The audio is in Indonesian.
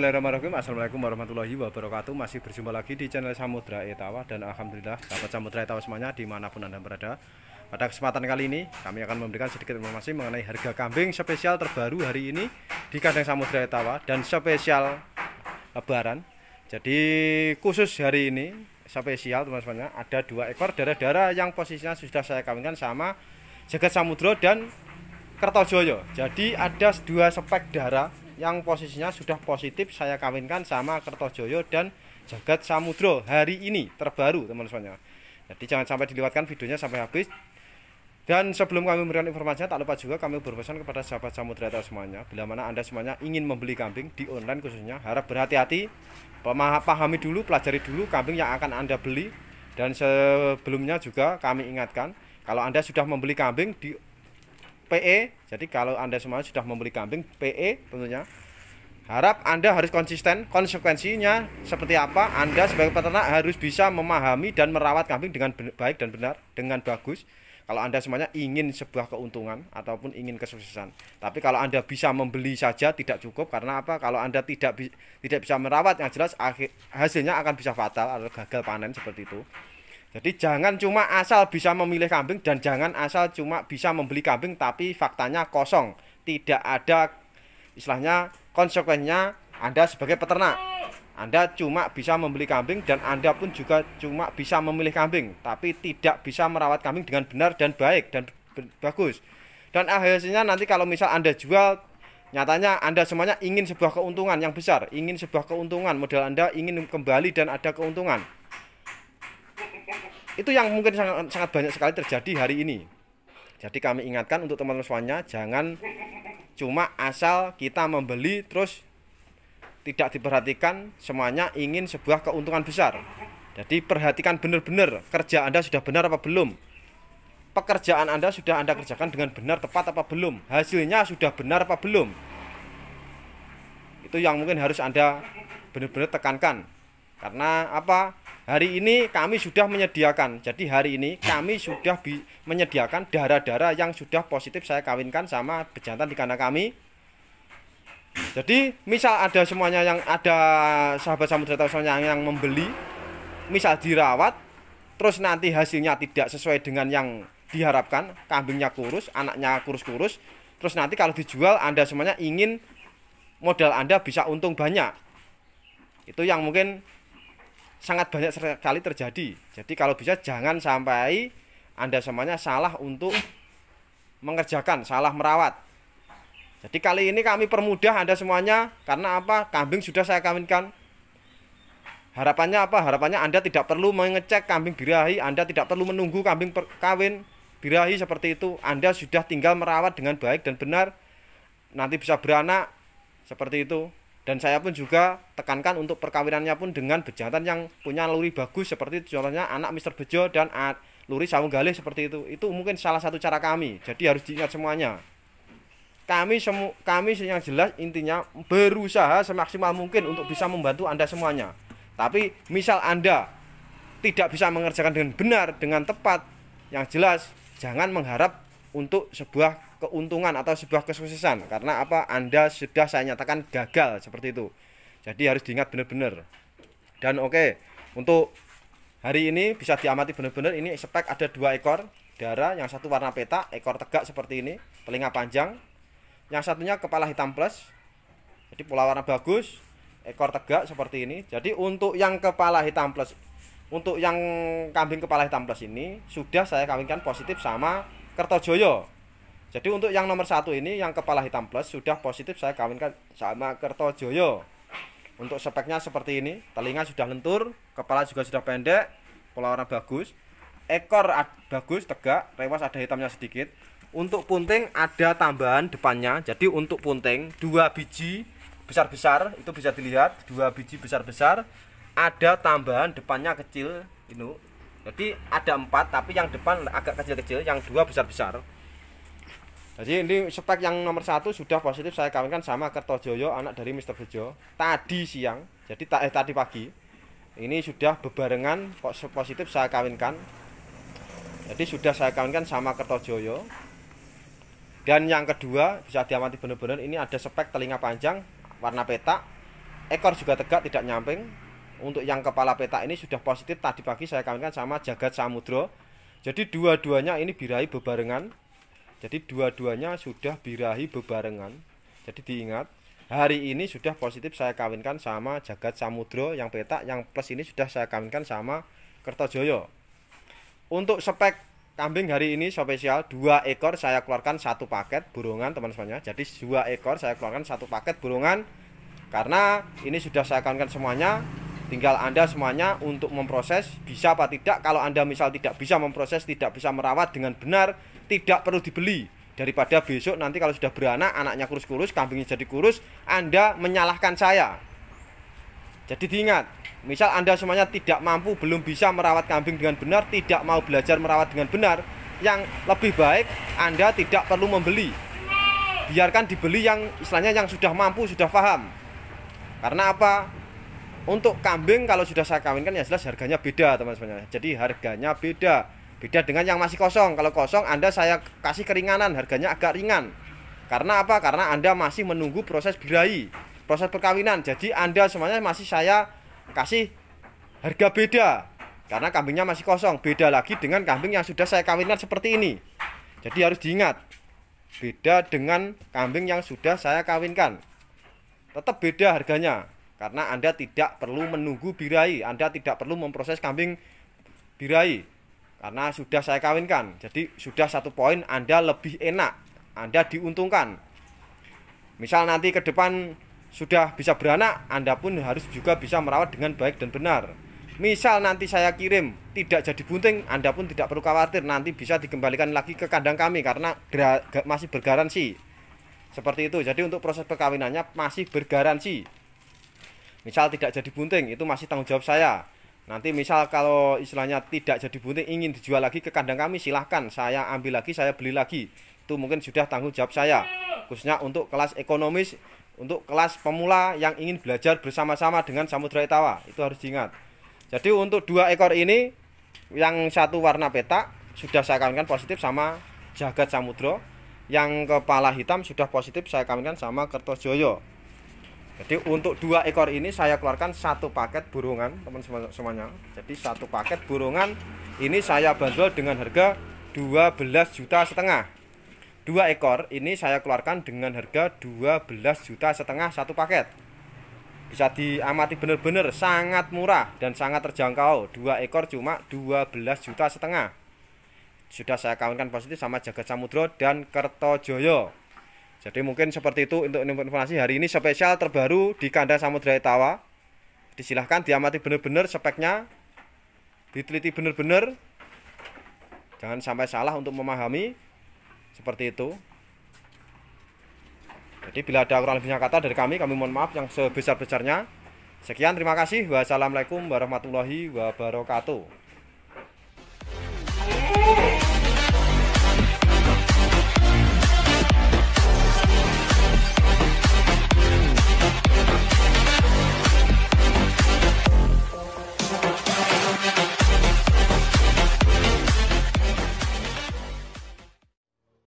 Bismillahirrahmanirrahim Assalamualaikum warahmatullahi wabarakatuh Masih berjumpa lagi di channel Samudra Etawa Dan Alhamdulillah sahabat Samudra Etawa semuanya dimanapun anda berada Pada kesempatan kali ini kami akan memberikan sedikit informasi mengenai harga kambing spesial terbaru hari ini Di kandang Samudra Etawa dan spesial lebaran Jadi khusus hari ini spesial teman-teman Ada dua ekor darah-darah yang posisinya sudah saya kawinkan sama Jagat Samudro dan Kertojoyo Jadi ada dua spek darah yang posisinya sudah positif saya kawinkan sama Kertojoyo dan Jagat Samudro hari ini terbaru teman-teman jadi jangan sampai dilewatkan videonya sampai habis dan sebelum kami memberikan informasinya tak lupa juga kami berpesan kepada sahabat samudra semuanya bila mana anda semuanya ingin membeli kambing di online khususnya harap berhati-hati pahami dulu pelajari dulu kambing yang akan anda beli dan sebelumnya juga kami ingatkan kalau anda sudah membeli kambing di PE. Jadi kalau Anda semua sudah membeli kambing PE tentunya harap Anda harus konsisten. Konsekuensinya seperti apa? Anda sebagai peternak harus bisa memahami dan merawat kambing dengan baik dan benar, dengan bagus. Kalau Anda semuanya ingin sebuah keuntungan ataupun ingin kesuksesan. Tapi kalau Anda bisa membeli saja tidak cukup karena apa? Kalau Anda tidak tidak bisa merawat yang jelas hasilnya akan bisa fatal atau gagal panen seperti itu. Jadi jangan cuma asal bisa memilih kambing dan jangan asal cuma bisa membeli kambing tapi faktanya kosong, tidak ada istilahnya konsekuensinya Anda sebagai peternak. Anda cuma bisa membeli kambing dan Anda pun juga cuma bisa memilih kambing, tapi tidak bisa merawat kambing dengan benar dan baik dan bagus. Dan akhirnya nanti kalau misal Anda jual Nyatanya Anda semuanya ingin sebuah keuntungan yang besar, ingin sebuah keuntungan, modal Anda ingin kembali dan ada keuntungan. Itu yang mungkin sangat, sangat banyak sekali terjadi hari ini. Jadi kami ingatkan untuk teman-teman semuanya jangan cuma asal kita membeli terus tidak diperhatikan semuanya ingin sebuah keuntungan besar. Jadi perhatikan benar-benar kerja Anda sudah benar apa belum. Pekerjaan Anda sudah Anda kerjakan dengan benar tepat apa belum. Hasilnya sudah benar apa belum. Itu yang mungkin harus Anda benar-benar tekankan. Karena apa? Hari ini kami sudah menyediakan. Jadi hari ini kami sudah menyediakan darah-darah yang sudah positif saya kawinkan sama pejantan di kandang kami. Jadi misal ada semuanya yang ada sahabat samudra semuanya yang membeli, misal dirawat, terus nanti hasilnya tidak sesuai dengan yang diharapkan, kambingnya kurus, anaknya kurus-kurus, terus nanti kalau dijual Anda semuanya ingin modal Anda bisa untung banyak. Itu yang mungkin sangat banyak sekali terjadi. Jadi kalau bisa jangan sampai Anda semuanya salah untuk mengerjakan, salah merawat. Jadi kali ini kami permudah Anda semuanya karena apa? Kambing sudah saya kawinkan. Harapannya apa? Harapannya Anda tidak perlu mengecek kambing birahi, Anda tidak perlu menunggu kambing perkawin kawin birahi seperti itu. Anda sudah tinggal merawat dengan baik dan benar. Nanti bisa beranak seperti itu dan saya pun juga tekankan untuk perkawinannya pun dengan bejantan yang punya luri bagus seperti contohnya anak Mister Bejo dan luri luri Galih seperti itu itu mungkin salah satu cara kami jadi harus diingat semuanya kami semu kami yang jelas intinya berusaha semaksimal mungkin untuk bisa membantu anda semuanya tapi misal anda tidak bisa mengerjakan dengan benar dengan tepat yang jelas jangan mengharap untuk sebuah keuntungan atau sebuah kesuksesan karena apa Anda sudah saya nyatakan gagal seperti itu jadi harus diingat benar-benar dan oke okay, untuk hari ini bisa diamati benar-benar ini spek ada dua ekor darah yang satu warna petak ekor tegak seperti ini telinga panjang yang satunya kepala hitam plus jadi pola warna bagus ekor tegak seperti ini jadi untuk yang kepala hitam plus untuk yang kambing kepala hitam plus ini sudah saya kawinkan positif sama Kertojoyo. Jadi untuk yang nomor satu ini yang kepala hitam plus sudah positif saya kawinkan sama Kertojoyo. Untuk speknya seperti ini, telinga sudah lentur, kepala juga sudah pendek, pola warna bagus, ekor bagus tegak, rewas ada hitamnya sedikit. Untuk punting ada tambahan depannya. Jadi untuk punting dua biji besar-besar itu bisa dilihat, dua biji besar-besar ada tambahan depannya kecil ini jadi ada empat tapi yang depan agak kecil-kecil yang dua besar-besar jadi ini spek yang nomor satu sudah positif saya kawinkan sama Kertojoyo anak dari Mister Bejo tadi siang jadi eh, tadi pagi ini sudah bebarengan positif saya kawinkan jadi sudah saya kawinkan sama Kertojoyo dan yang kedua bisa diamati benar-benar ini ada spek telinga panjang warna petak ekor juga tegak tidak nyamping untuk yang kepala peta ini sudah positif tadi pagi saya kawinkan sama jagat samudro jadi dua-duanya ini birahi bebarengan jadi dua-duanya sudah birahi bebarengan jadi diingat hari ini sudah positif saya kawinkan sama jagat samudro yang peta yang plus ini sudah saya kawinkan sama kertojoyo untuk spek kambing hari ini spesial dua ekor saya keluarkan satu paket burungan teman semuanya jadi dua ekor saya keluarkan satu paket burungan karena ini sudah saya kawinkan semuanya Tinggal Anda semuanya untuk memproses bisa apa tidak. Kalau Anda misal tidak bisa memproses, tidak bisa merawat dengan benar, tidak perlu dibeli. Daripada besok nanti kalau sudah beranak, anaknya kurus-kurus, kambingnya jadi kurus, Anda menyalahkan saya. Jadi diingat, misal Anda semuanya tidak mampu, belum bisa merawat kambing dengan benar, tidak mau belajar merawat dengan benar, yang lebih baik Anda tidak perlu membeli. Biarkan dibeli yang istilahnya yang sudah mampu, sudah paham. Karena apa? Untuk kambing kalau sudah saya kawinkan ya jelas harganya beda teman teman Jadi harganya beda. Beda dengan yang masih kosong. Kalau kosong Anda saya kasih keringanan, harganya agak ringan. Karena apa? Karena Anda masih menunggu proses birahi, proses perkawinan. Jadi Anda semuanya masih saya kasih harga beda. Karena kambingnya masih kosong. Beda lagi dengan kambing yang sudah saya kawinkan seperti ini. Jadi harus diingat. Beda dengan kambing yang sudah saya kawinkan. Tetap beda harganya. Karena Anda tidak perlu menunggu birai, Anda tidak perlu memproses kambing birai karena sudah saya kawinkan. Jadi sudah satu poin Anda lebih enak, Anda diuntungkan. Misal nanti ke depan sudah bisa beranak, Anda pun harus juga bisa merawat dengan baik dan benar. Misal nanti saya kirim tidak jadi bunting, Anda pun tidak perlu khawatir nanti bisa dikembalikan lagi ke kandang kami karena masih bergaransi. Seperti itu. Jadi untuk proses perkawinannya masih bergaransi misal tidak jadi bunting itu masih tanggung jawab saya nanti misal kalau istilahnya tidak jadi bunting ingin dijual lagi ke kandang kami silahkan saya ambil lagi saya beli lagi itu mungkin sudah tanggung jawab saya khususnya untuk kelas ekonomis untuk kelas pemula yang ingin belajar bersama-sama dengan samudra etawa itu harus diingat jadi untuk dua ekor ini yang satu warna petak sudah saya kawinkan positif sama jagat samudro yang kepala hitam sudah positif saya kawinkan sama kertosjoyo jadi untuk dua ekor ini saya keluarkan satu paket burungan teman semuanya jadi satu paket burungan ini saya bandrol dengan harga 12 juta setengah dua ekor ini saya keluarkan dengan harga 12 juta setengah satu paket bisa diamati benar-benar sangat murah dan sangat terjangkau dua ekor cuma 12 juta setengah sudah saya kawinkan positif sama jaga samudro dan kertojoyo jadi mungkin seperti itu untuk informasi hari ini spesial terbaru di kandang Samudra Etawa. Disilahkan diamati benar-benar speknya, diteliti benar-benar. Jangan sampai salah untuk memahami seperti itu. Jadi bila ada kurang lebihnya kata dari kami, kami mohon maaf yang sebesar-besarnya. Sekian, terima kasih. Wassalamualaikum warahmatullahi wabarakatuh.